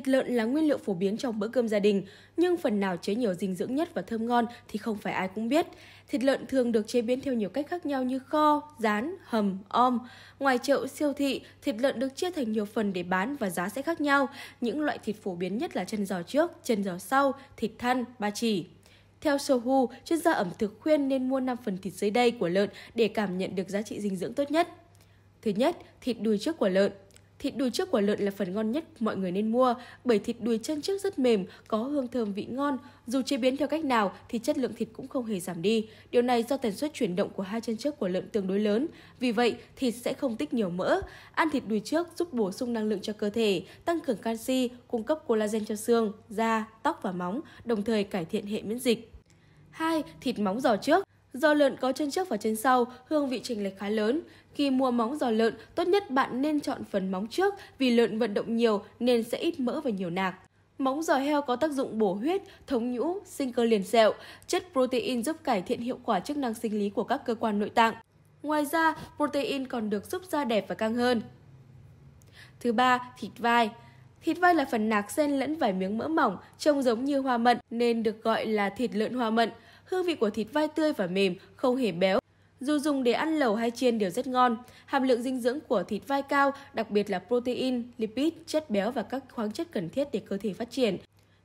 Thịt lợn là nguyên liệu phổ biến trong bữa cơm gia đình, nhưng phần nào chứa nhiều dinh dưỡng nhất và thơm ngon thì không phải ai cũng biết. Thịt lợn thường được chế biến theo nhiều cách khác nhau như kho, rán, hầm, om. Ngoài chợ, siêu thị, thịt lợn được chia thành nhiều phần để bán và giá sẽ khác nhau. Những loại thịt phổ biến nhất là chân giò trước, chân giò sau, thịt thăn, ba chỉ. Theo Sohu, chuyên gia ẩm thực khuyên nên mua 5 phần thịt dưới đây của lợn để cảm nhận được giá trị dinh dưỡng tốt nhất. Thứ nhất, thịt đùi trước của lợn Thịt đùi trước của lợn là phần ngon nhất mọi người nên mua bởi thịt đùi chân trước rất mềm, có hương thơm vị ngon. Dù chế biến theo cách nào thì chất lượng thịt cũng không hề giảm đi. Điều này do tần suất chuyển động của hai chân trước của lợn tương đối lớn. Vì vậy, thịt sẽ không tích nhiều mỡ. Ăn thịt đùi trước giúp bổ sung năng lượng cho cơ thể, tăng cường canxi, cung cấp collagen cho xương, da, tóc và móng, đồng thời cải thiện hệ miễn dịch. 2. Thịt móng giò trước Giò lợn có chân trước và chân sau, hương vị chênh lệch khá lớn. Khi mua móng giò lợn, tốt nhất bạn nên chọn phần móng trước vì lợn vận động nhiều nên sẽ ít mỡ và nhiều nạc. Móng giò heo có tác dụng bổ huyết, thống nhũ, sinh cơ liền sẹo. Chất protein giúp cải thiện hiệu quả chức năng sinh lý của các cơ quan nội tạng. Ngoài ra, protein còn được giúp da đẹp và căng hơn. Thứ ba, thịt vai. Thịt voi là phần nạc xen lẫn vài miếng mỡ mỏng, trông giống như hoa mận nên được gọi là thịt lợn hoa mận. Hương vị của thịt vai tươi và mềm, không hề béo. Dù dùng để ăn lẩu hay chiên đều rất ngon. Hàm lượng dinh dưỡng của thịt vai cao, đặc biệt là protein, lipid, chất béo và các khoáng chất cần thiết để cơ thể phát triển.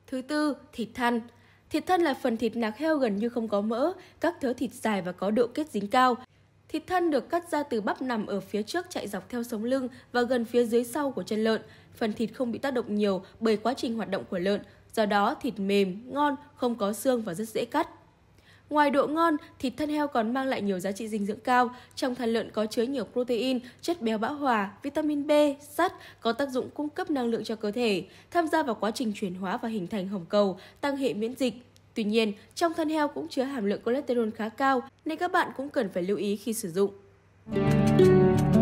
Thứ tư, thịt thăn. Thịt thân là phần thịt nạc heo gần như không có mỡ, các thớ thịt dài và có độ kết dính cao. Thịt thân được cắt ra từ bắp nằm ở phía trước chạy dọc theo sống lưng và gần phía dưới sau của chân lợn. Phần thịt không bị tác động nhiều bởi quá trình hoạt động của lợn, do đó thịt mềm, ngon, không có xương và rất dễ cắt. Ngoài độ ngon, thịt thân heo còn mang lại nhiều giá trị dinh dưỡng cao. Trong thân lợn có chứa nhiều protein, chất béo bão hòa, vitamin B, sắt có tác dụng cung cấp năng lượng cho cơ thể, tham gia vào quá trình chuyển hóa và hình thành hồng cầu, tăng hệ miễn dịch, Tuy nhiên, trong thân heo cũng chứa hàm lượng cholesterol khá cao nên các bạn cũng cần phải lưu ý khi sử dụng.